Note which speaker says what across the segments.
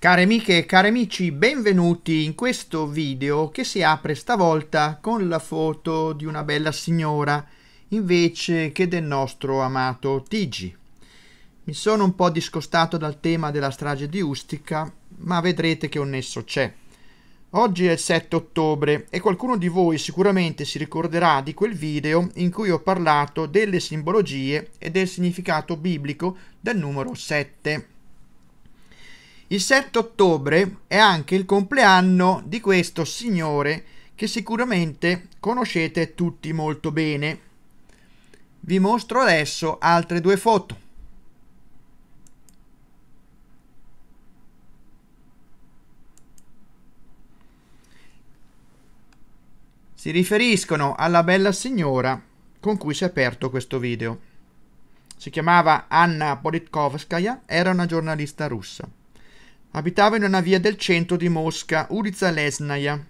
Speaker 1: Care amiche e cari amici, benvenuti in questo video che si apre stavolta con la foto di una bella signora invece che del nostro amato Tigi. Mi sono un po' discostato dal tema della strage di Ustica, ma vedrete che un nesso c'è. Oggi è il 7 ottobre e qualcuno di voi sicuramente si ricorderà di quel video in cui ho parlato delle simbologie e del significato biblico del numero 7. Il 7 ottobre è anche il compleanno di questo signore che sicuramente conoscete tutti molto bene. Vi mostro adesso altre due foto. Si riferiscono alla bella signora con cui si è aperto questo video. Si chiamava Anna Politkovskaya, era una giornalista russa. Abitava in una via del centro di Mosca, Ulica Lesnaia.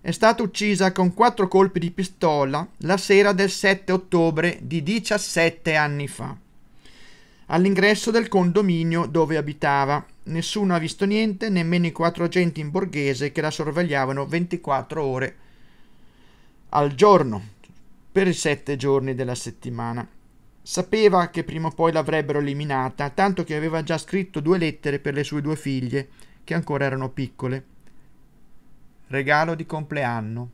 Speaker 1: È stata uccisa con quattro colpi di pistola la sera del 7 ottobre di 17 anni fa, all'ingresso del condominio dove abitava. Nessuno ha visto niente, nemmeno i quattro agenti in borghese che la sorvegliavano 24 ore al giorno per i sette giorni della settimana. Sapeva che prima o poi l'avrebbero eliminata, tanto che aveva già scritto due lettere per le sue due figlie, che ancora erano piccole. Regalo di compleanno.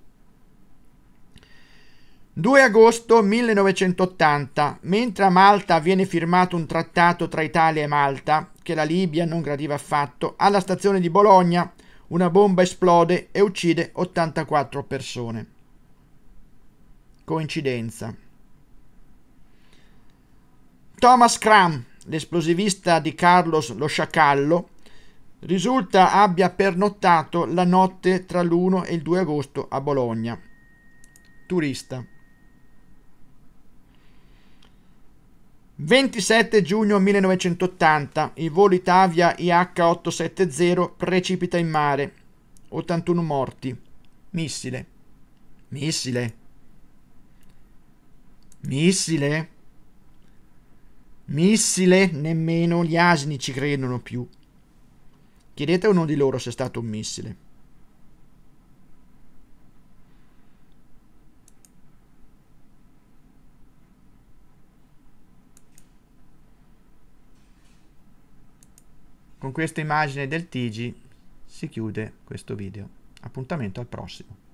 Speaker 1: 2 agosto 1980, mentre a Malta viene firmato un trattato tra Italia e Malta, che la Libia non gradiva affatto, alla stazione di Bologna una bomba esplode e uccide 84 persone. Coincidenza. Thomas Cram, l'esplosivista di Carlos lo Sciacallo, risulta abbia pernottato la notte tra l'1 e il 2 agosto a Bologna. Turista. 27 giugno 1980 il volo Italia IH870 precipita in mare. 81 morti. Missile. Missile. Missile. Missile? Nemmeno gli asini ci credono più. Chiedete a uno di loro se è stato un missile. Con questa immagine del Tigi si chiude questo video. Appuntamento al prossimo.